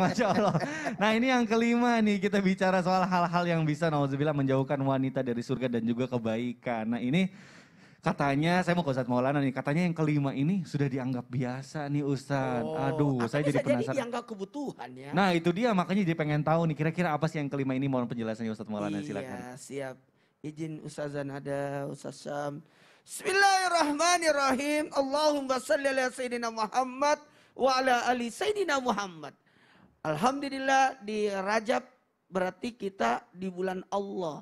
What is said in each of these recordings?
Masya Allah. Nah ini yang kelima nih kita bicara soal hal-hal yang bisa nauzubillah menjauhkan wanita dari surga dan juga kebaikan. Nah ini katanya saya mau ke Ustaz Maulana nih, katanya yang kelima ini sudah dianggap biasa nih Ustaz. Oh, Aduh, saya jadi penasaran. Jadi dianggap kebutuhan ya. Nah, itu dia makanya jadi pengen tahu nih kira-kira apa sih yang kelima ini mohon penjelasannya Ustaz Maulana iya, silakan. Iya, siap. Izin Ustazan ada Ustaz Sam. Bismillahirrahmanirrahim. Allahumma salli ala sayyidina Muhammad wa ala ali sayyidina Muhammad. Alhamdulillah di Rajab berarti kita di bulan Allah.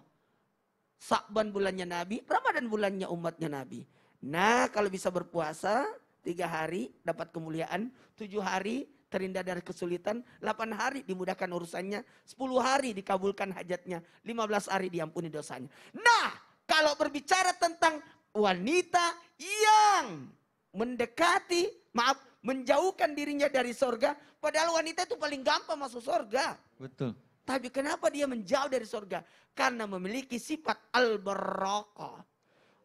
Sa'ban bulannya Nabi, Ramadan bulannya umatnya Nabi. Nah kalau bisa berpuasa tiga hari dapat kemuliaan, tujuh hari terindah dari kesulitan, delapan hari dimudahkan urusannya, sepuluh hari dikabulkan hajatnya, lima belas hari diampuni dosanya. Nah, kalau berbicara tentang wanita yang mendekati, maaf, menjauhkan dirinya dari sorga. Padahal wanita itu paling gampang masuk sorga. Betul. Tapi kenapa dia menjauh dari sorga? Karena memiliki sifat al-baraka.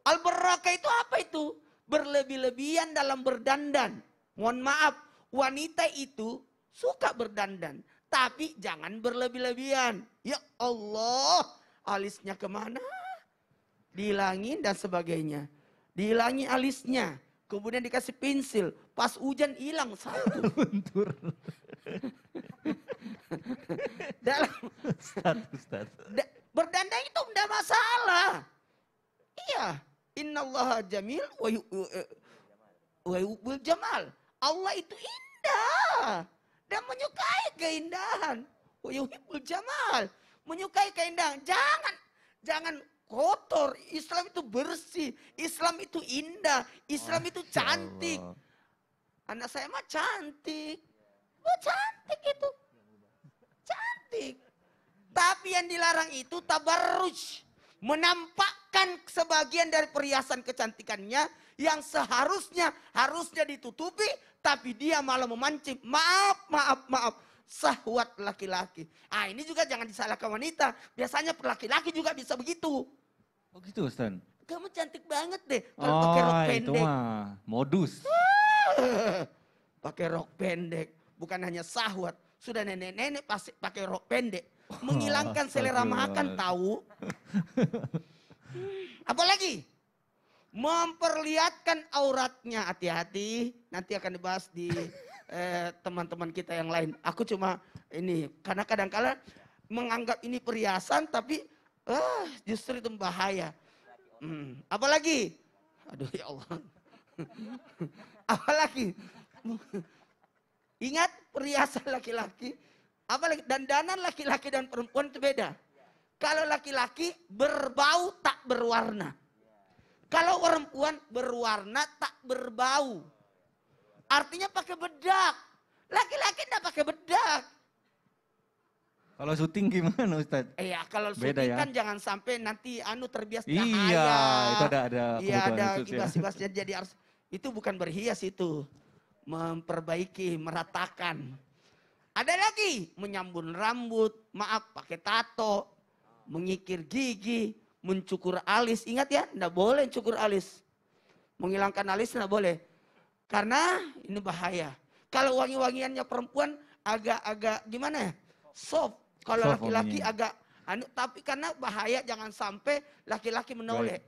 Al-baraka itu apa itu? Berlebih-lebihan dalam berdandan. Mohon maaf, wanita itu suka berdandan. Tapi jangan berlebih-lebihan. Ya Allah, alisnya kemana? Dihilangin dan sebagainya. Dihilangi alisnya Kemudian dikasih pensil. Pas hujan hilang satu. Luntur. Dalam. status Da, Berdandan itu tidak masalah. Iya. Inna Allah jamil wa, wa eh, jamal. Allah itu indah. Dan menyukai keindahan. Wa jamal. Menyukai keindahan. Jangan jangan kotor, Islam itu bersih, Islam itu indah, Islam itu cantik. Anak saya mah cantik. Oh, cantik itu. Cantik. Tapi yang dilarang itu tabarruj. Menampakkan sebagian dari perhiasan kecantikannya yang seharusnya harusnya ditutupi tapi dia malah memancing. Maaf, maaf, maaf sahwat laki-laki. Ah ini juga jangan disalahkan wanita. Biasanya laki-laki juga bisa begitu. Oh gitu Ustaz? Kamu cantik banget deh kalau oh, pakai rok ah, pendek. itu mah modus. pakai rok pendek, bukan hanya sahwat. Sudah nenek-nenek pasti pakai rok pendek. Menghilangkan selera makan tahu. Apalagi memperlihatkan auratnya hati-hati nanti akan dibahas di eh, teman-teman eh, kita yang lain. Aku cuma ini karena kadang-kala menganggap ini perhiasan tapi Ah, justru itu bahaya. Hmm. Apalagi? Aduh ya Allah. Apalagi? Ingat perhiasan laki-laki. Apalagi dandanan laki-laki dan perempuan itu beda. Kalau laki-laki berbau tak berwarna. Kalau perempuan berwarna tak berbau. Artinya pakai bedak. Laki-laki tidak pakai bedak. Kalau syuting gimana Ustaz? Iya, eh, kalau syuting ya? kan jangan sampai nanti anu terbiasa. Iya, cahaya. Iya, itu ada ada Iya, ada kibas kibas ya. jadi harus itu bukan berhias itu. Memperbaiki, meratakan. Ada lagi menyambun rambut, maaf pakai tato, mengikir gigi, mencukur alis. Ingat ya, enggak boleh cukur alis. Menghilangkan alis enggak boleh. Karena ini bahaya. Kalau wangi-wangiannya perempuan agak-agak gimana ya? Soft, kalau laki-laki agak anu tapi karena bahaya jangan sampai laki-laki menoleh.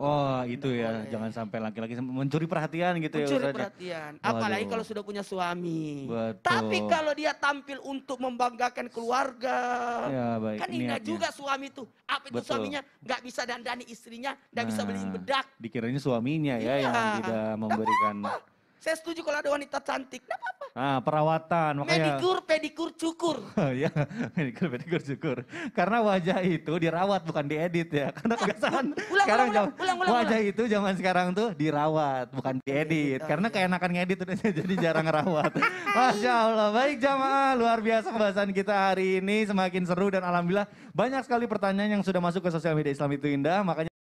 Oh, itu ya. Jangan sampai laki-laki mencuri perhatian gitu mencuri ya. Mencuri ya? perhatian. Apalagi Waduh. kalau sudah punya suami. Betul. Tapi kalau dia tampil untuk membanggakan keluarga. Ya, baik. Kan enggak juga suami itu. Apa itu Betul. suaminya nggak bisa dandani istrinya, nggak nah, bisa beliin bedak. Dikiranya suaminya ya, ya. yang tidak memberikan. Saya setuju kalau ada wanita cantik. Nah, perawatan makanya Medikur, pedikur, cukur. Oh, iya, medikur, pedikur, cukur. Karena wajah itu dirawat bukan diedit ya. Karena kebiasaan ulang, sekarang ulang, ulang, ulang, ulang, wajah ulang. itu zaman sekarang tuh dirawat bukan iya, diedit. Oh, Karena iya. keenakan ngedit udah jadi jarang ngerawat. Masya Allah. Baik jamaah, luar biasa pembahasan kita hari ini semakin seru dan alhamdulillah banyak sekali pertanyaan yang sudah masuk ke sosial media Islam itu indah. Makanya